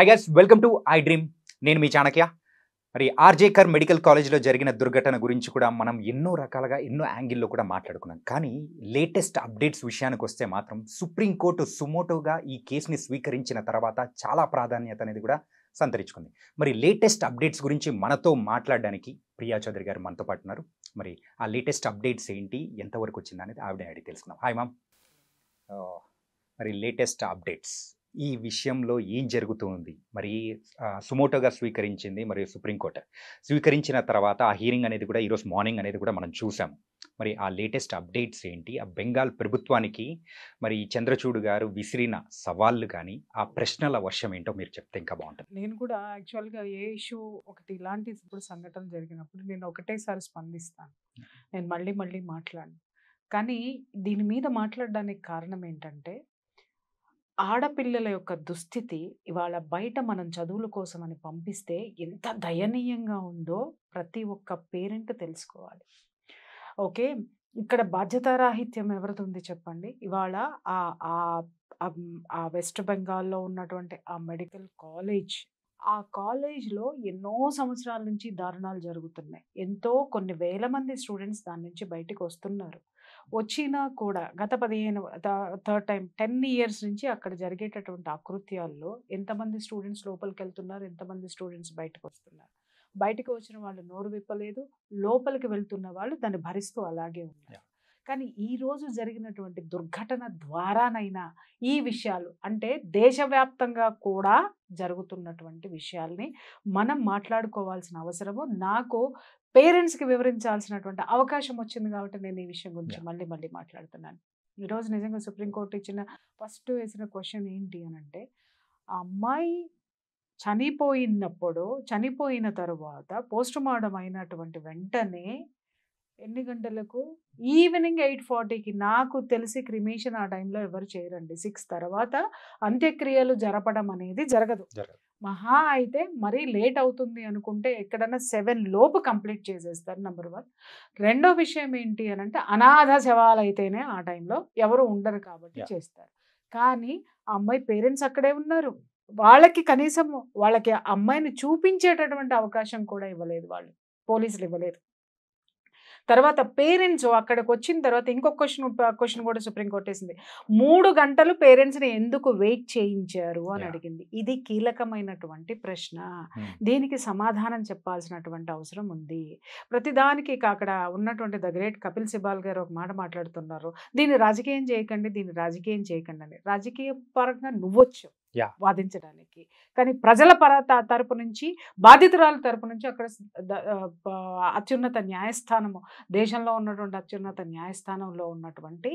I guys welcome to I dream నేను మీ చాణక్య మరి ఆర్జేకర్ మెడికల్ కాలేజ్లో జరిగిన దుర్ఘటన గురించి కూడా మనం ఎన్నో రకాలుగా ఎన్నో యాంగిల్లో కూడా మాట్లాడుకున్నాం కానీ లేటెస్ట్ అప్డేట్స్ విషయానికి వస్తే మాత్రం సుప్రీంకోర్టు సుమోటోగా ఈ కేసుని స్వీకరించిన తర్వాత చాలా ప్రాధాన్యత అనేది కూడా సంతరించుకుంది మరి లేటెస్ట్ అప్డేట్స్ గురించి మనతో మాట్లాడడానికి ప్రియా చౌదరి గారు మనతో పాటున్నారు మరి ఆ లేటెస్ట్ అప్డేట్స్ ఏంటి ఎంతవరకు వచ్చిందనేది ఆవిడ అడిగి తెలుసుకుందాం హాయ్ మామ్ oh, మరి లేటెస్ట్ అప్డేట్స్ ఈ విషయంలో ఏం జరుగుతుంది మరి సుమోటోగా స్వీకరించింది మరి సుప్రీంకోర్టు స్వీకరించిన తర్వాత ఆ హీరింగ్ అనేది కూడా ఈరోజు మార్నింగ్ అనేది కూడా మనం చూసాం మరి ఆ లేటెస్ట్ అప్డేట్స్ ఏంటి ఆ బెంగాల్ ప్రభుత్వానికి మరి చంద్రచూడు గారు విసిరిన సవాళ్ళు కానీ ఆ ప్రశ్నల వర్షం ఏంటో మీరు చెప్తే ఇంకా బాగుంటుంది నేను కూడా యాక్చువల్గా ఏ ఇష్యూ ఒకటి ఇలాంటి ఇప్పుడు సంఘటన జరిగినప్పుడు నేను ఒకటేసారి స్పందిస్తాను నేను మళ్ళీ మళ్ళీ మాట్లాడను కానీ దీని మీద మాట్లాడడానికి కారణం ఏంటంటే ఆడపిల్లల యొక్క దుస్థితి ఇవాళ బయట మనం చదువుల కోసం అని పంపిస్తే ఎంత దయనీయంగా ఉందో ప్రతి ఒక్క పేరెంట్ తెలుసుకోవాలి ఓకే ఇక్కడ బాధ్యతారాహిత్యం ఎవరిది ఉంది చెప్పండి ఇవాళ ఆ ఆ వెస్ట్ బెంగాల్లో ఉన్నటువంటి ఆ మెడికల్ కాలేజ్ ఆ కాలేజ్లో ఎన్నో సంవత్సరాల నుంచి దారుణాలు జరుగుతున్నాయి ఎంతో కొన్ని వేల మంది స్టూడెంట్స్ దాని నుంచి బయటకు వస్తున్నారు వచ్చినా కూడా గత పదిహేను థర్డ్ టైం టెన్ ఇయర్స్ నుంచి అక్కడ జరిగేటటువంటి అకృత్యాల్లో ఎంతమంది స్టూడెంట్స్ లోపలికి వెళ్తున్నారు ఎంతమంది స్టూడెంట్స్ బయటకు వస్తున్నారు బయటకు వచ్చిన వాళ్ళు నోరు విప్పలేదు లోపలికి వెళ్తున్న వాళ్ళు దాన్ని భరిస్తూ అలాగే ఉన్నారు కానీ ఈ రోజు జరిగినటువంటి దుర్ఘటన ద్వారానైనా ఈ విషయాలు అంటే దేశవ్యాప్తంగా కూడా జరుగుతున్నటువంటి విషయాల్ని మనం మాట్లాడుకోవాల్సిన అవసరము నాకు పేరెంట్స్కి వివరించాల్సినటువంటి అవకాశం వచ్చింది కాబట్టి నేను ఈ విషయం గురించి మళ్ళీ మళ్ళీ మాట్లాడుతున్నాను ఈరోజు నిజంగా సుప్రీంకోర్టు ఇచ్చిన ఫస్ట్ వేసిన క్వశ్చన్ ఏంటి అని అంటే అమ్మాయి చనిపోయినప్పుడు చనిపోయిన తర్వాత పోస్ట్ మార్టం అయినటువంటి వెంటనే ఎన్ని గంటలకు ఈవినింగ్ ఎయిట్ ఫార్టీకి నాకు తెలిసి క్రిమేషన్ ఆ టైంలో ఎవరు చేయరండి సిక్స్ తర్వాత అంత్యక్రియలు జరపడం అనేది జరగదు మహా అయితే మరీ లేట్ అవుతుంది అనుకుంటే ఎక్కడన్నా సెవెన్ లోపు కంప్లీట్ చేసేస్తారు నెంబర్ వన్ రెండో విషయం ఏంటి అని అంటే అనాథ శవాలు అయితేనే ఆ టైంలో ఎవరు ఉండరు కాబట్టి చేస్తారు కానీ అమ్మాయి పేరెంట్స్ అక్కడే ఉన్నారు వాళ్ళకి కనీసం వాళ్ళకి అమ్మాయిని చూపించేటటువంటి అవకాశం కూడా ఇవ్వలేదు వాళ్ళు పోలీసులు ఇవ్వలేదు తర్వాత పేరెంట్స్ అక్కడికి వచ్చిన తర్వాత ఇంకొక క్వశ్చన్ క్వశ్చన్ కూడా సుప్రీంకోర్టు వేసింది మూడు గంటలు పేరెంట్స్ని ఎందుకు వెయిట్ చేయించారు అని అడిగింది ఇది కీలకమైనటువంటి ప్రశ్న దీనికి సమాధానం చెప్పాల్సినటువంటి అవసరం ఉంది ప్రతిదానికి అక్కడ ఉన్నటువంటి ద గ్రేట్ కపిల్ సిబాల్ గారు ఒక మాట మాట్లాడుతున్నారు దీన్ని రాజకీయం చేయకండి దీన్ని రాజకీయం చేయకండి అని రాజకీయ పరంగా నువ్వొచ్చు వాదించడానికి కానీ ప్రజల పర తరపు నుంచి బాధితురాల తరపు నుంచి అక్కడ అత్యున్నత న్యాయస్థానము దేశంలో ఉన్నటువంటి అత్యున్నత న్యాయస్థానంలో ఉన్నటువంటి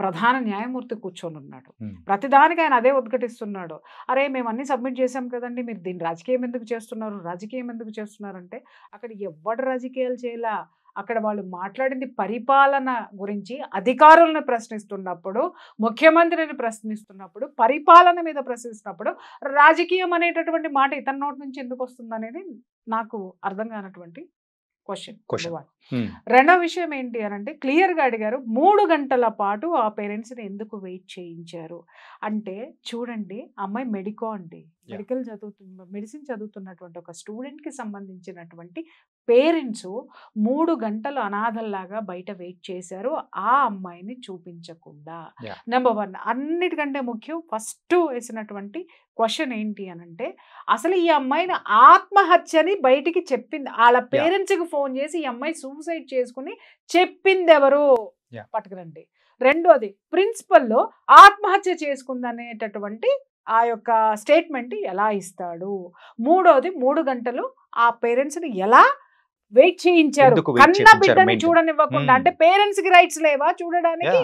ప్రధాన న్యాయమూర్తి కూర్చొని ఉన్నాడు ప్రతిదానికి ఆయన అదే ఉద్ఘటిస్తున్నాడు అరే మేము అన్ని సబ్మిట్ చేసాం కదండి మీరు దీన్ని రాజకీయం ఎందుకు చేస్తున్నారు రాజకీయం ఎందుకు చేస్తున్నారంటే అక్కడ ఎవడు రాజకీయాలు చేయలా అక్కడ వాళ్ళు మాట్లాడింది పరిపాలన గురించి అధికారులను ప్రశ్నిస్తున్నప్పుడు ముఖ్యమంత్రిని ప్రశ్నిస్తున్నప్పుడు పరిపాలన మీద ప్రశ్నిస్తున్నప్పుడు రాజకీయం అనేటటువంటి మాట ఇతని నోటి నుంచి ఎందుకు వస్తుంది అనేది నాకు అర్థం కానటువంటి క్వశ్చన్ క్వశ్చన్ రెండో విషయం ఏంటి అని అంటే క్లియర్గా అడిగారు మూడు గంటల పాటు ఆ పేరెంట్స్ని ఎందుకు వెయిట్ చేయించారు అంటే చూడండి అమ్మాయి మెడికో అండి మెడికల్ చదువుతున్న మెడిసిన్ చదువుతున్నటువంటి ఒక స్టూడెంట్కి సంబంధించినటువంటి పేరెంట్స్ మూడు గంటలు అనాథల్లాగా బయట వెయిట్ చేశారు ఆ అమ్మాయిని చూపించకుండా నెంబర్ వన్ అన్నిటికంటే ముఖ్యం ఫస్ట్ వేసినటువంటి క్వశ్చన్ ఏంటి అని అంటే అసలు ఈ అమ్మాయిని ఆత్మహత్యని బయటికి చెప్పింది వాళ్ళ పేరెంట్స్కి ఫోన్ చేసి ఈ అమ్మాయి సూసైడ్ చేసుకుని చెప్పింది ఎవరు పట్టుకురండి ప్రిన్సిపల్ ప్రిన్సిపల్లో ఆత్మహత్య చేసుకుందనేటటువంటి ఆ యొక్క స్టేట్మెంట్ ఎలా ఇస్తాడు మూడోది మూడు గంటలు ఆ పేరెంట్స్ని ఎలా వెయిట్ చేయించారు కన్న బిడ్డని చూడనివ్వకుండా అంటే పేరెంట్స్ కి రైట్స్ లేవా చూడడానికి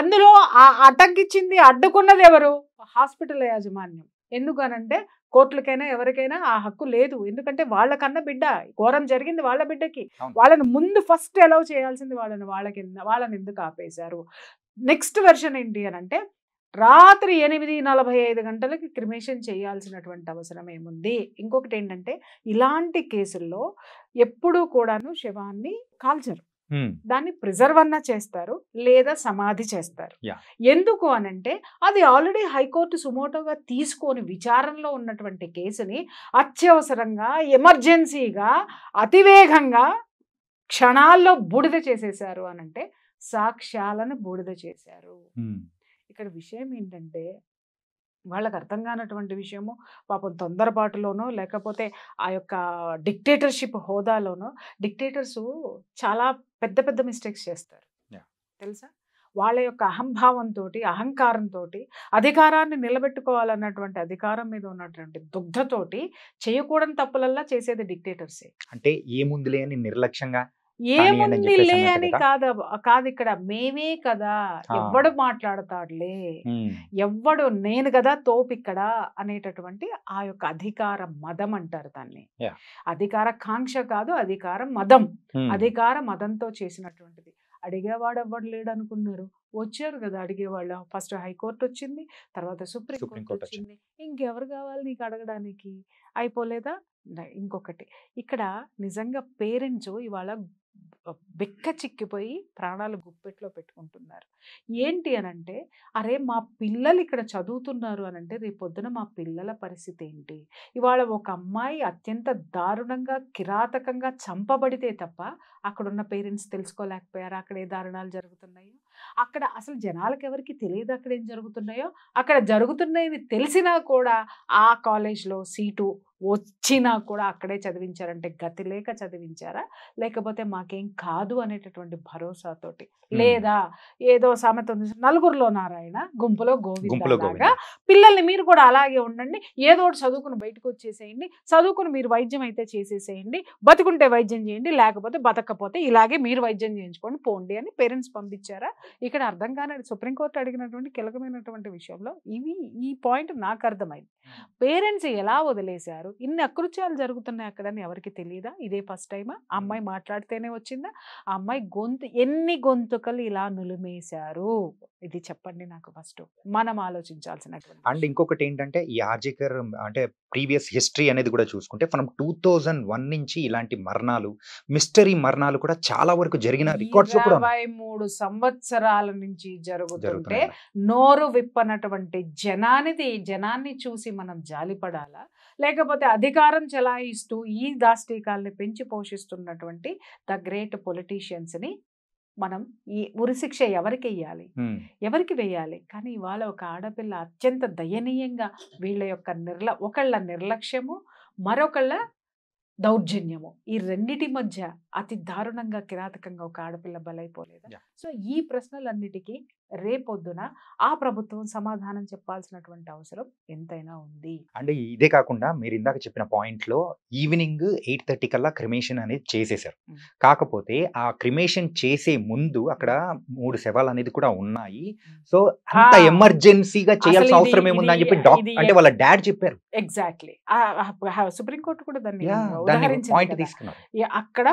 అందులో ఆ అటంకిచ్చింది అడ్డుకున్నది ఎవరు హాస్పిటల్ యాజమాన్యం ఎందుకనంటే కోర్టులకైనా ఎవరికైనా ఆ హక్కు లేదు ఎందుకంటే వాళ్ళకన్నా బిడ్డ ఘోరం జరిగింది వాళ్ళ బిడ్డకి వాళ్ళని ముందు ఫస్ట్ అలౌ చేయాల్సింది వాళ్ళని వాళ్ళకి వాళ్ళని ఎందుకు ఆపేశారు నెక్స్ట్ వెర్షన్ ఏంటి అని అంటే రాత్రి ఎనిమిది నలభై ఐదు గంటలకి క్రిమేషన్ చేయాల్సినటువంటి అవసరం ఏముంది ఇంకొకటి ఏంటంటే ఇలాంటి కేసుల్లో ఎప్పుడూ కూడాను శవాన్ని కాల్చరు దాన్ని ప్రిజర్వ్ అన్నా చేస్తారు లేదా సమాధి చేస్తారు ఎందుకు అనంటే అది ఆల్రెడీ హైకోర్టు సుమోటోగా తీసుకొని విచారణలో ఉన్నటువంటి కేసుని అత్యవసరంగా ఎమర్జెన్సీగా అతివేగంగా క్షణాల్లో బూడిద చేసేసారు అనంటే సాక్ష్యాలను బూడిద చేశారు ఇక్కడ విషయం ఏంటంటే వాళ్ళకి అర్థం కానటువంటి విషయము పాపం తొందరపాటులోనో లేకపోతే ఆ యొక్క డిక్టేటర్షిప్ హోదాలోనో డిక్టేటర్స్ చాలా పెద్ద పెద్ద మిస్టేక్స్ చేస్తారు తెలుసా వాళ్ళ యొక్క అహంభావంతో అహంకారంతో అధికారాన్ని నిలబెట్టుకోవాలన్నటువంటి అధికారం మీద ఉన్నటువంటి దుగ్ధతోటి చేయకూడని తప్పులల్లా చేసేది డిక్టేటర్సే అంటే ఏముంది లేని నిర్లక్ష్యంగా ఏముందిలే అని కాదు కాదు ఇక్కడ మేమే కదా ఎవ్వడు మాట్లాడతాడులే ఎవ్వడు నేను కదా తోపు ఇక్కడ అనేటటువంటి ఆ యొక్క అధికార మదం అంటారు దాన్ని అధికార కాంక్ష కాదు అధికార మదం అధికార మదంతో చేసినటువంటిది అడిగేవాడు ఎవడు లేడు అనుకున్నారు వచ్చారు కదా అడిగేవాళ్ళు ఫస్ట్ హైకోర్టు వచ్చింది తర్వాత సుప్రీంకోర్టు వచ్చింది ఇంకెవరు కావాలి నీకు అడగడానికి అయిపోలేదా ఇంకొకటి ఇక్కడ నిజంగా పేరెంట్స్ ఇవాళ బెక్క చిక్కిపోయి ప్రాణాలు గుప్పెట్లో పెట్టుకుంటున్నారు ఏంటి అనంటే అరే మా పిల్లలు ఇక్కడ చదువుతున్నారు అనంటే రేపొద్దున మా పిల్లల పరిస్థితి ఏంటి ఇవాళ ఒక అమ్మాయి అత్యంత దారుణంగా కిరాతకంగా చంపబడితే తప్ప అక్కడున్న పేరెంట్స్ తెలుసుకోలేకపోయారు అక్కడ ఏ దారుణాలు జరుగుతున్నాయో అక్కడ అసలు జనాలకు ఎవరికి తెలియదు అక్కడ ఏం జరుగుతున్నాయో అక్కడ జరుగుతున్నాయని తెలిసినా కూడా ఆ కాలేజ్లో సీటు వచ్చినా కూడా అక్కడే చదివించారంటే గతి లేక చదివించారా లేకపోతే మాకేం కాదు అనేటటువంటి భరోసాతోటి లేదా ఏదో సామెత ఉంది నలుగురిలో నారాయణ గుంపులో గోవిందలాగా పిల్లల్ని మీరు కూడా అలాగే ఉండండి ఏదో ఒకటి చదువుకుని బయటకు వచ్చేసేయండి చదువుకుని మీరు వైద్యం అయితే చేసేసేయండి బతుకుంటే వైద్యం చేయండి లేకపోతే బతకపోతే ఇలాగే మీరు వైద్యం చేయించుకొని పోండి అని పేరెంట్స్ పంపించారా ఇక్కడ అర్థం కాని సుప్రీంకోర్టు అడిగినటువంటి కీలకమైనటువంటి విషయంలో ఇవి ఈ పాయింట్ నాకు అర్థమైంది పేరెంట్స్ ఎలా వదిలేశారు ఇన్ని అకృత్యాలు జరుగుతున్నాయి అక్కడని ఎవరికి తెలియదా ఇదే ఫస్ట్ టైమా అమ్మాయి మాట్లాడితేనే వచ్చిందా అమ్మాయి గొంతు ఎన్ని గొంతుకలు ఇలా నులిమేశారు ఇది చెప్పండి నాకు ఫస్ట్ మనం ఆలోచించాల్సిన అండ్ ఇంకొకటి ఏంటంటే ఈ ఆర్జికర్ అంటే ప్రీవియస్ హిస్టరీ అనేది కూడా చూసుకుంటే మనం టూ థౌజండ్ వన్ నుంచి ఇలాంటి మరణాలు మిస్టరీ మరణాలు కూడా చాలా వరకు జరిగిన రికార్డ్స్ కూడా మూడు సంవత్సరం సంవత్సరాల నుంచి జరుగుతుంటే నోరు విప్పనటువంటి జనానిది జనాన్ని చూసి మనం జాలిపడాలా లేకపోతే అధికారం చెలాయిస్తూ ఈ దాష్టీకాల్ని పెంచి పోషిస్తున్నటువంటి ద గ్రేట్ పొలిటీషియన్స్ ని మనం ఈ ఉరిశిక్ష ఎవరికి వేయాలి ఎవరికి వేయాలి కానీ ఇవాళ ఒక ఆడపిల్ల అత్యంత దయనీయంగా వీళ్ళ యొక్క నిర్ల ఒకళ్ళ నిర్లక్ష్యము మరొకళ్ళ దౌర్జన్యము ఈ రెండిటి మధ్య అతి దారుణంగా కిరాతకంగా ఒక ఆడపిల్ల బలైపోలేదా సో ఈ ప్రశ్నలన్నిటికీ రేపొద్దున ఆ ప్రభుత్వం సమాధానం చెప్పాల్సినటువంటి అవసరం ఎంతైనా ఉంది అంటే ఇదే కాకుండా మీరు ఇందాక చెప్పిన పాయింట్ లో ఈవినింగ్ ఎయిట్ థర్టీ కల్లా క్రిమేషన్ అనేది చేసేసారు కాకపోతే ఆ క్రిమేషన్ చేసే ముందు అక్కడ మూడు శవాలు అనేది కూడా ఉన్నాయి సో అంత ఎమర్జెన్సీగా చేయాల్సిన అవసరం ఏముంది అని చెప్పి డాక్టర్ అంటే వాళ్ళ డాడ్ చెప్పారు ఎగ్జాక్ట్లీ సుప్రీంకోర్టు కూడా దాన్ని తీసుకున్నారు అక్కడ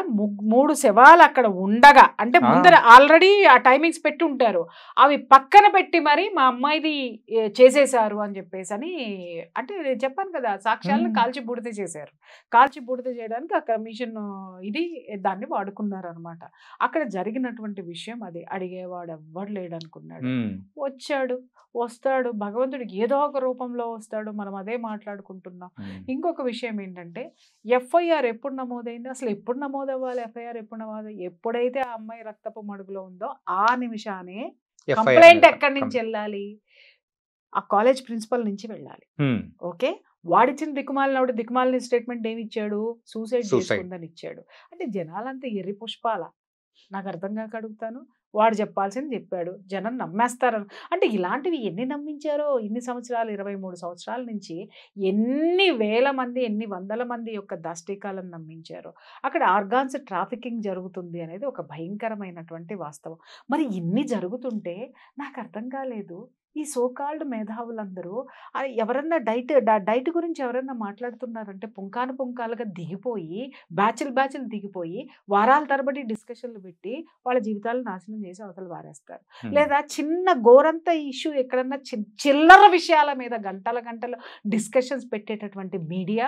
మూడు శవాలు అక్కడ ఉండగా అంటే ముందర ఆల్రెడీ ఆ టైమింగ్స్ పెట్టి ఉంటారు అవి పక్కన పెట్టి మరి మా అమ్మాయిది చేసేసారు అని చెప్పేసి అని అంటే నేను చెప్పాను కదా సాక్ష్యాలను కాల్చి బూడిద చేశారు కాల్చి బూడిద చేయడానికి ఆ కమిషన్ ఇది దాన్ని వాడుకున్నారు అనమాట అక్కడ జరిగినటువంటి విషయం అది అడిగేవాడు ఎవ్వడు లేడనుకున్నాడు వచ్చాడు వస్తాడు భగవంతుడికి ఏదో ఒక రూపంలో వస్తాడు మనం అదే మాట్లాడుకుంటున్నాం ఇంకొక విషయం ఏంటంటే ఎఫ్ఐఆర్ ఎప్పుడు నమోదైంది అసలు ఎప్పుడు నమోదవ్వాలి వాళ్ళు ఎఫ్ఐఆర్ ఎప్పుడు ఎప్పుడైతే ఆ అమ్మాయి రక్తపు మడుగులో ఉందో ఆ నిమిషానే కంప్లైంట్ ఎక్కడి నుంచి వెళ్ళాలి ఆ కాలేజ్ ప్రిన్సిపల్ నుంచి వెళ్ళాలి ఓకే వాడిచ్చిన దిక్కుమాలిన ఒకటి దిక్కుమాలిన స్టేట్మెంట్ ఏమి ఇచ్చాడు సూసైడ్ చేసుకుందని ఇచ్చాడు అంటే జనాలంతా ఎర్రి పుష్పాల నాకు అర్థం కాక అడుగుతాను వాడు చెప్పాల్సింది చెప్పాడు జనం నమ్మేస్తారు అంటే ఇలాంటివి ఎన్ని నమ్మించారో ఇన్ని సంవత్సరాలు ఇరవై మూడు సంవత్సరాల నుంచి ఎన్ని వేల మంది ఎన్ని వందల మంది యొక్క దాష్టికాలను నమ్మించారో అక్కడ ఆర్గాన్స్ ట్రాఫికింగ్ జరుగుతుంది అనేది ఒక భయంకరమైనటువంటి వాస్తవం మరి ఇన్ని జరుగుతుంటే నాకు అర్థం కాలేదు ఈ సోకాల్డ్ మేధావులందరూ ఎవరన్నా డైట్ డైట్ గురించి ఎవరన్నా మాట్లాడుతున్నారంటే పుంకాను పుంకాలుగా దిగిపోయి బ్యాచిల్ బ్యాచిల్ దిగిపోయి వారాల తరబడి డిస్కషన్లు పెట్టి వాళ్ళ జీవితాలు నాశనం చేసి అవతలు వారేస్తారు లేదా చిన్న గోరంత ఇష్యూ ఎక్కడన్నా చిల్లర విషయాల మీద గంటల గంటలు డిస్కషన్స్ పెట్టేటటువంటి మీడియా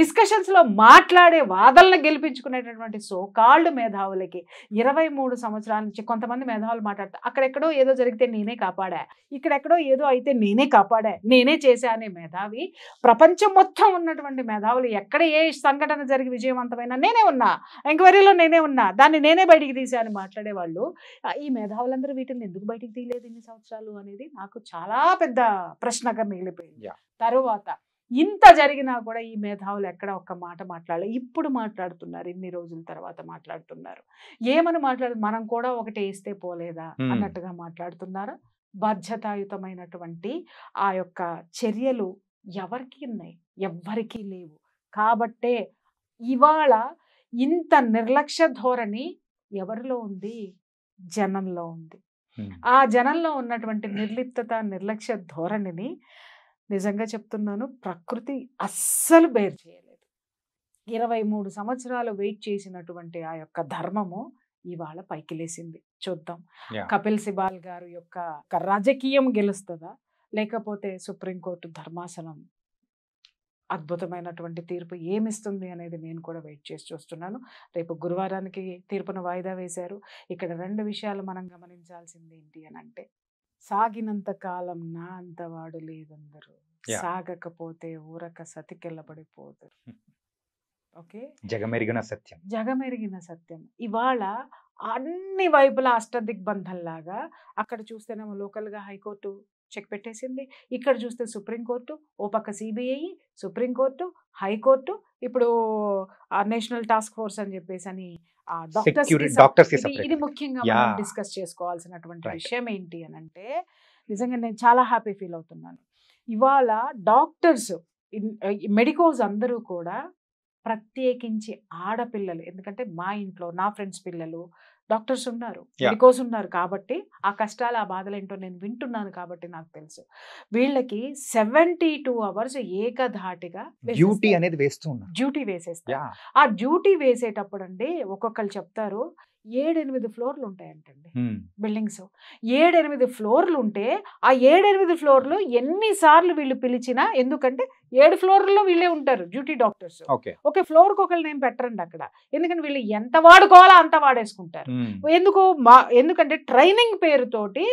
డిస్కషన్స్ లో మాట్లాడే వాదనలు గెలిపించుకునేటటువంటి సోకాల్డ్ మేధావులకి ఇరవై మూడు సంవత్సరాల నుంచి కొంతమంది మేధావులు మాట్లాడుతారు అక్కడెక్కడో ఏదో జరిగితే నేనే కాపాడా ఇక్కడ ఎక్కడో ఏదో అయితే నేనే కాపాడా నేనే చేశా అనే మేధావి ప్రపంచం మొత్తం ఉన్నటువంటి మేధావులు ఎక్కడ ఏ సంఘటన జరిగి విజయవంతమైన నేనే ఉన్నా ఎంక్వైరీలో నేనే ఉన్నా దాన్ని నేనే బయటికి తీశాను మాట్లాడేవాళ్ళు ఈ మేధావులందరూ వీటిని ఎందుకు బయటికి తీయలేదు ఇన్ని సంవత్సరాలు అనేది నాకు చాలా పెద్ద ప్రశ్నగా మిగిలిపోయింది తరువాత ఇంత జరిగినా కూడా ఈ మేధావులు ఎక్కడ ఒక్క మాట మాట్లాడలే ఇప్పుడు మాట్లాడుతున్నారు ఇన్ని రోజుల తర్వాత మాట్లాడుతున్నారు ఏమని మాట్లాడు మనం కూడా ఒకటి వేస్తే పోలేదా అన్నట్టుగా మాట్లాడుతున్నారు బాధ్యతాయుతమైనటువంటి ఆ యొక్క చర్యలు ఎవరికి ఉన్నాయి ఎవ్వరికీ లేవు కాబట్టే ఇవాళ ఇంత నిర్లక్ష్య ధోరణి ఎవరిలో ఉంది జనంలో ఉంది ఆ జనంలో ఉన్నటువంటి నిర్లిప్తత నిర్లక్ష్య ధోరణిని నిజంగా చెప్తున్నాను ప్రకృతి అస్సలు బేర్ చేయలేదు ఇరవై మూడు సంవత్సరాలు వెయిట్ చేసినటువంటి ఆ యొక్క ధర్మము ఇవాళ పైకి లేసింది చూద్దాం కపిల్ సిబాల్ గారు యొక్క రాజకీయం గెలుస్తుందా లేకపోతే సుప్రీంకోర్టు ధర్మాసనం అద్భుతమైనటువంటి తీర్పు ఏమిస్తుంది అనేది నేను కూడా వెయిట్ చేసి చూస్తున్నాను రేపు గురువారానికి తీర్పును వాయిదా వేశారు ఇక్కడ రెండు విషయాలు మనం గమనించాల్సింది ఏంటి అని అంటే సాగినంత కాలం నా అంతవాడు లేదందరూ సాగకపోతే ఊరక సతికెళ్ళబడిపోదు ఓకే జగమెరిగిన సత్యం జగమెరిగిన సత్యం ఇవాళ అన్ని వైపులా అష్టదిగ్బంధంలాగా అక్కడ చూస్తేనేమో లోకల్గా హైకోర్టు చెక్ పెట్టేసింది ఇక్కడ చూస్తే సుప్రీంకోర్టు ఓ పక్క సిబిఐ సుప్రీంకోర్టు హైకోర్టు ఇప్పుడు నేషనల్ టాస్క్ ఫోర్స్ అని చెప్పేసి అని డాక్టర్స్ ఇది ముఖ్యంగా మనం డిస్కస్ చేసుకోవాల్సినటువంటి విషయం ఏంటి అని అంటే నిజంగా నేను చాలా హ్యాపీ ఫీల్ అవుతున్నాను ఇవాళ డాక్టర్స్ మెడికోస్ అందరూ కూడా ప్రత్యేకించి ఆడపిల్లలు ఎందుకంటే మా ఇంట్లో నా ఫ్రెండ్స్ పిల్లలు డాక్టర్స్ ఉన్నారు బికాస్ ఉన్నారు కాబట్టి ఆ కష్టాలు ఆ బాధలు ఏంటో నేను వింటున్నాను కాబట్టి నాకు తెలుసు వీళ్ళకి సెవెంటీ టూ అవర్స్ ఏకధాటిగా డ్యూటీ అనేది వేస్తూ డ్యూటీ వేసేస్తా ఆ డ్యూటీ వేసేటప్పుడు అండి ఒక్కొక్కరు చెప్తారు ఏడెనిమిది ఫ్లోర్లు ఉంటాయంటండి బిల్డింగ్స్ ఏడెనిమిది ఫ్లోర్లు ఉంటే ఆ ఏడెనిమిది ఫ్లోర్లు ఎన్నిసార్లు వీళ్ళు పిలిచినా ఎందుకంటే ఏడు ఫ్లోర్లలో వీళ్ళే ఉంటారు డ్యూటీ డాక్టర్స్ ఒక ఫ్లోర్కి ఒకళ్ళు నేను పెట్టరండి అక్కడ ఎందుకంటే వీళ్ళు ఎంత వాడుకోవాలో అంత వాడేసుకుంటారు ఎందుకు మా ఎందుకంటే ట్రైనింగ్ పేరుతోటి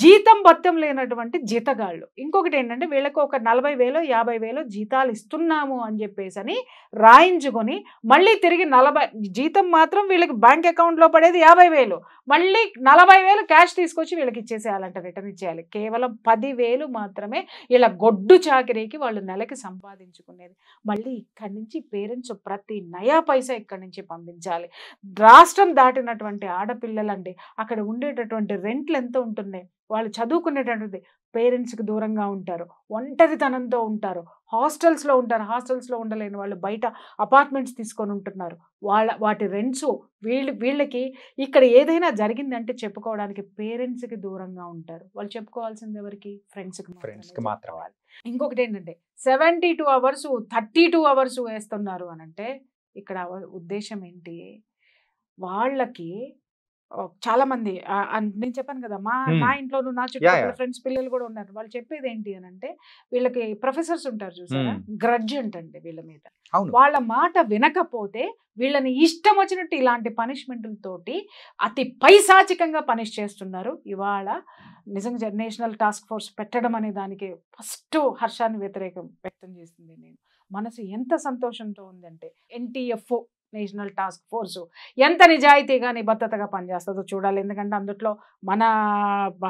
జీతం భత్యం లేనటువంటి జీతగాళ్ళు ఇంకొకటి ఏంటంటే వీళ్ళకు ఒక నలభై వేలు యాభై వేలు జీతాలు ఇస్తున్నాము అని చెప్పేసి అని రాయించుకొని మళ్ళీ తిరిగి నలభై జీతం మాత్రం వీళ్ళకి బ్యాంక్ అకౌంట్లో పడేది యాభై వేలు మళ్ళీ నలభై వేలు క్యాష్ తీసుకొచ్చి వీళ్ళకి ఇచ్చేసేయాలంటే రిటర్న్ ఇచ్చేయాలి కేవలం పది వేలు మాత్రమే ఇలా గొడ్డు చాకరీకి వాళ్ళు నెలకి సంపాదించుకునేది మళ్ళీ ఇక్కడి నుంచి పేరెంట్స్ ప్రతి నయా పైసా ఇక్కడి నుంచి పంపించాలి రాష్ట్రం దాటినటువంటి ఆడపిల్లలండి అక్కడ ఉండేటటువంటి రెంట్లు ఎంత ఉంటున్నాయి వాళ్ళు చదువుకునేటటువంటిది పేరెంట్స్కి దూరంగా ఉంటారు ఒంటరితనంతో ఉంటారు హాస్టల్స్లో ఉంటారు హాస్టల్స్లో ఉండలేని వాళ్ళు బయట అపార్ట్మెంట్స్ తీసుకొని ఉంటున్నారు వాళ్ళ వాటి రెంట్స్ వీళ్ళు వీళ్ళకి ఇక్కడ ఏదైనా జరిగిందంటే చెప్పుకోవడానికి పేరెంట్స్కి దూరంగా ఉంటారు వాళ్ళు చెప్పుకోవాల్సింది ఎవరికి ఫ్రెండ్స్కి ఫ్రెండ్స్కి మాత్రం ఇంకొకటి ఏంటంటే seventy two hours thirty two hours వేస్తున్నారు అని అంటే ఇక్కడ ఉద్దేశం ఏంటి వాళ్ళకి చాలా మంది నేను చెప్పాను కదా మా మా ఇంట్లోనూ నా చుట్టూ ఫ్రెండ్స్ పిల్లలు కూడా ఉన్నారు వాళ్ళు చెప్పేది ఏంటి అని అంటే వీళ్ళకి ప్రొఫెసర్స్ ఉంటారు చూసారా గ్రడ్జ్ అంటండి వీళ్ళ మీద వాళ్ళ మాట వినకపోతే వీళ్ళని ఇష్టం వచ్చినట్టు ఇలాంటి పనిష్మెంట్లతోటి అతి పైశాచికంగా పనిష్ చేస్తున్నారు ఇవాళ నిజంగా నేషనల్ టాస్క్ ఫోర్స్ పెట్టడం అనే దానికి ఫస్ట్ హర్షాన్ని వ్యతిరేకం వ్యక్తం చేసింది నేను మనసు ఎంత సంతోషంతో ఉందంటే ఎన్టీఎఫ్ఓ నేషనల్ టాస్క్ ఫోర్సు ఎంత నిజాయితీగా నిబద్ధతగా పనిచేస్తుందో చూడాలి ఎందుకంటే అందుట్లో మన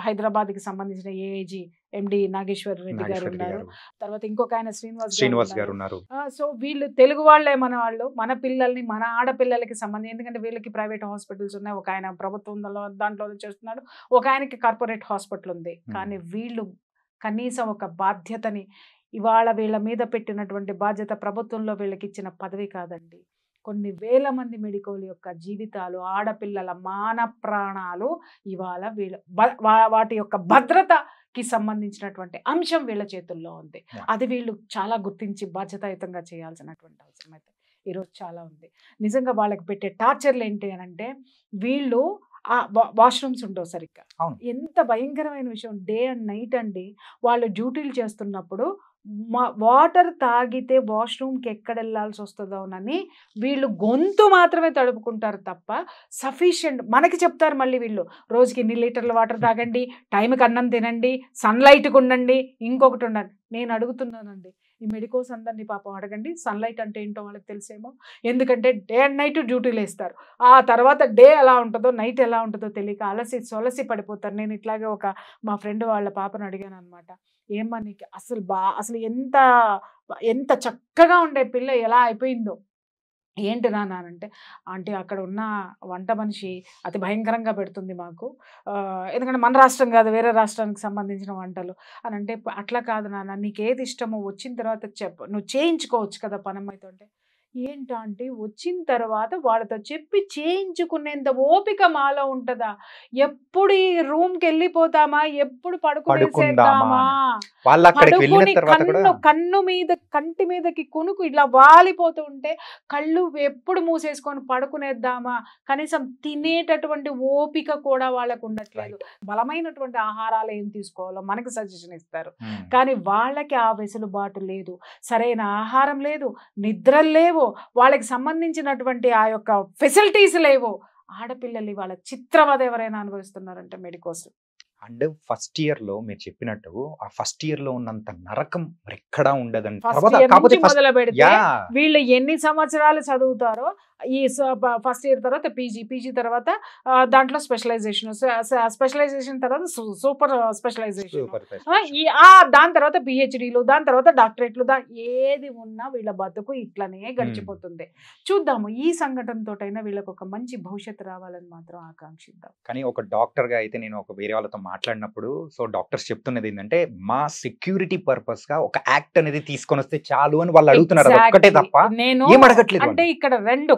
హైదరాబాద్కి సంబంధించిన ఏఏజీ ఎండి నాగేశ్వర్ రెడ్డి గారు ఉన్నారు తర్వాత ఇంకొక ఆయన శ్రీనివాస్ శ్రీనివాస్ గారు ఉన్నారు సో వీళ్ళు తెలుగు వాళ్ళే మన వాళ్ళు మన పిల్లల్ని మన ఆడపిల్లలకి సంబంధించి ఎందుకంటే వీళ్ళకి ప్రైవేట్ హాస్పిటల్స్ ఉన్నాయి ఒక ఆయన ప్రభుత్వం దాంట్లో చేస్తున్నాడు ఒక ఆయనకి కార్పొరేట్ హాస్పిటల్ ఉంది కానీ వీళ్ళు కనీసం ఒక బాధ్యతని ఇవాళ వీళ్ళ మీద పెట్టినటువంటి బాధ్యత ప్రభుత్వంలో వీళ్ళకి ఇచ్చిన పదవి కాదండి కొన్ని వేల మంది మెడికోల యొక్క జీవితాలు ఆడపిల్లల మాన ప్రాణాలు ఇవాళ వీళ్ళ వాటి యొక్క భద్రతకి సంబంధించినటువంటి అంశం వీళ్ళ చేతుల్లో ఉంది అది వీళ్ళు చాలా గుర్తించి బాధ్యతాయుతంగా చేయాల్సినటువంటి అవసరం అయితే ఈరోజు చాలా ఉంది నిజంగా వాళ్ళకి పెట్టే టార్చర్లు ఏంటి అని అంటే వీళ్ళు ఆ వాష్రూమ్స్ ఉండవు సరిగ్గా ఎంత భయంకరమైన విషయం డే అండ్ నైట్ అండి వాళ్ళు డ్యూటీలు చేస్తున్నప్పుడు వాటర్ తాగితే వాష్రూమ్కి ఎక్కడ వెళ్ళాల్సి వస్తుందోనని వీళ్ళు గొంతు మాత్రమే తడుపుకుంటారు తప్ప సఫిషియంట్ మనకి చెప్తారు మళ్ళీ వీళ్ళు రోజుకి ఎన్ని లీటర్ల వాటర్ తాగండి టైంకి అన్నం తినండి సన్లైట్కి ఉండండి ఇంకొకటి ఉండండి నేను అడుగుతున్నానండి ఈ మెడికోస్ అందరినీ పాపం అడగండి సన్లైట్ అంటే ఏంటో వాళ్ళకి తెలిసేమో ఎందుకంటే డే అండ్ నైట్ డ్యూటీలు వేస్తారు ఆ తర్వాత డే ఎలా ఉంటుందో నైట్ ఎలా ఉంటుందో తెలియక అలసి సొలసి పడిపోతారు నేను ఇట్లాగే ఒక మా ఫ్రెండ్ వాళ్ళ పాపను అడిగాను అనమాట ఏమా నీకు అసలు బా అసలు ఎంత ఎంత చక్కగా ఉండే పిల్ల ఎలా అయిపోయిందో ఏంటి నానంటే అంటే అక్కడ ఉన్న వంట మనిషి అతి భయంకరంగా పెడుతుంది మాకు ఎందుకంటే మన రాష్ట్రం కాదు వేరే రాష్ట్రానికి సంబంధించిన వంటలు అని అంటే అట్లా కాదు నాన్న ఏది ఇష్టమో వచ్చిన తర్వాత చెప్ప నువ్వు చేయించుకోవచ్చు కదా పనమ్మైతుంటే ఏంటంటే వచ్చిన తర్వాత వాళ్ళతో చెప్పి చేయించుకునేంత ఓపిక మాలో ఉంటదా ఎప్పుడు ఈ కి వెళ్ళిపోతామా ఎప్పుడు పడుకునేసేద్దామా పడుకుని కన్ను కన్ను మీద కంటి మీదకి కొనుకు ఇట్లా వాలిపోతూ ఉంటే కళ్ళు ఎప్పుడు మూసేసుకొని పడుకునేద్దామా కనీసం తినేటటువంటి ఓపిక కూడా వాళ్ళకు ఉండట్లేదు బలమైనటువంటి ఆహారాలు ఏం తీసుకోవాలో మనకి సజెషన్ ఇస్తారు కానీ వాళ్ళకి ఆ వెసులుబాటు లేదు సరైన ఆహారం లేదు నిద్ర లేవు లేవు వాళ్ళకి సంబంధించినటువంటి ఆ యొక్క ఫెసిలిటీస్ లేవు ఆడపిల్లలు వాళ్ళ చిత్రవద ఎవరైనా అనుభవిస్తున్నారంటే మెడికోస్ అండ్ ఫస్ట్ ఇయర్ లో మీరు చెప్పినట్టు ఆ ఫస్ట్ ఇయర్ లో ఉన్నంత నరకం ఎక్కడా ఉండదండి మొదలు పెడితే వీళ్ళు ఎన్ని సంవత్సరాలు చదువుతారో ఈ ఫస్ట్ ఇయర్ తర్వాత పీజీ పీజీ తర్వాత దాంట్లో స్పెషలైజేషన్ స్పెషలైజేషన్ తర్వాత సూపర్ స్పెషలైజేషన్ దాని తర్వాత పిహెచ్డీలు దాని తర్వాత డాక్టరేట్లు దా ఏది ఉన్నా వీళ్ళ బతుకు ఇట్లనే గడిచిపోతుంది చూద్దాము ఈ సంఘటనతో అయినా వీళ్ళకి ఒక మంచి భవిష్యత్తు రావాలని మాత్రం ఆకాంక్షిద్దాం కానీ ఒక డాక్టర్ గా అయితే నేను ఒక వేరే వాళ్ళతో మాట్లాడినప్పుడు సో డాక్టర్స్ చెప్తున్నది ఏంటంటే మా సెక్యూరిటీ పర్పస్ గా ఒక యాక్ట్ అనేది తీసుకొని వస్తే చాలు అని వాళ్ళు అడుగుతున్నారు ఒక్కటే తప్ప నేను అంటే ఇక్కడ రెండు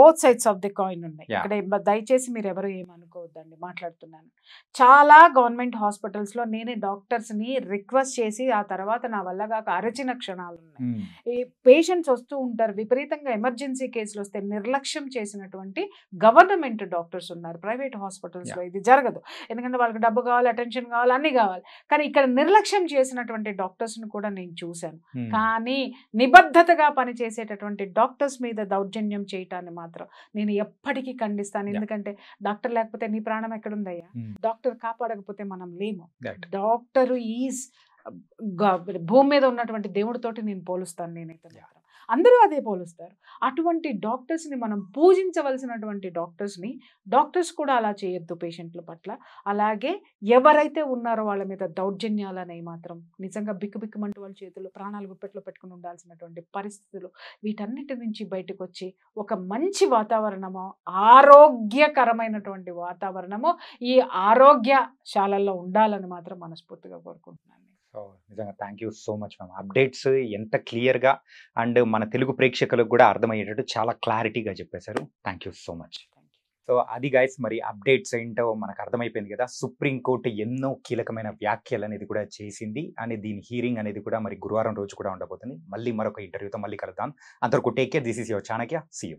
both sides of the coin ఉన్నాయి ఇక్కడ దయచేసి మీరు ఎవరు ఏమనుకోవద్దండి మాట్లాడుతున్నాను చాలా గవర్నమెంట్ హాస్పిటల్స్ లో నేనే డాక్టర్స్ ని రిక్వెస్ట్ చేసి ఆ తర్వాత నా వల్ల కాక అరచిన క్షణాలు ఉన్నాయి ఈ పేషెంట్స్ వస్తూ ఉంటారు విపరీతంగా ఎమర్జెన్సీ కేసులు వస్తే నిర్లక్ష్యం చేసినటువంటి గవర్నమెంట్ డాక్టర్స్ ఉన్నారు ప్రైవేట్ హాస్పిటల్స్ లో ఇది జరగదు ఎందుకంటే వాళ్ళకి డబ్బు డబ్బు కావాలి అటెన్షన్ కావాలి అన్ని కావాలి కానీ ఇక్కడ నిర్లక్ష్యం చేసినటువంటి డాక్టర్స్ ని కూడా నేను చూశాను కానీ నిబద్ధతగా పనిచేసేటటువంటి డాక్టర్స్ మీద దౌర్జన్యం చేయటాన్ని మాత్రం నేను ఎప్పటికీ ఖండిస్తాను ఎందుకంటే డాక్టర్ లేకపోతే నీ ప్రాణం ఎక్కడుందయ్యా డాక్టర్ కాపాడకపోతే మనం లేము డాక్టర్ ఈజ్ భూమి మీద ఉన్నటువంటి దేవుడితోటి నేను పోలుస్తాను నేనైతే అందరూ అదే పోలుస్తారు అటువంటి డాక్టర్స్ని మనం పూజించవలసినటువంటి డాక్టర్స్ని డాక్టర్స్ కూడా అలా చేయొద్దు పేషెంట్ల పట్ల అలాగే ఎవరైతే ఉన్నారో వాళ్ళ మీద దౌర్జన్యాలు అనేవి మాత్రం నిజంగా బిక్కుబిక్కుమంటూ వాళ్ళ చేతుల్లో ప్రాణాలు గుప్పెట్లో పెట్టుకుని ఉండాల్సినటువంటి పరిస్థితులు వీటన్నిటి నుంచి బయటకు వచ్చి ఒక మంచి వాతావరణము ఆరోగ్యకరమైనటువంటి వాతావరణము ఈ ఆరోగ్యశాలల్లో ఉండాలని మాత్రం మనస్ఫూర్తిగా కోరుకుంటున్నాను నిజంగా thank you so much ma'am updates ఎంత క్లియర్గా అండ్ మన తెలుగు ప్రేక్షకులకు కూడా అర్థమయ్యేటట్టు చాలా క్లారిటీగా చెప్పేశారు thank you so much so అది గైస్ మరి అప్డేట్స్ ఏంటో మనకు అర్థమైపోయింది కదా సుప్రీంకోర్టు ఎన్నో కీలకమైన వ్యాఖ్యలు అనేది కూడా చేసింది అని దీని హీరింగ్ అనేది కూడా మరి గురువారం రోజు కూడా ఉండబోతుంది మళ్ళీ మరొక ఇంటర్వ్యూతో మళ్ళీ కలుద్దాం అంతవరకు take care this is your Chanakya see you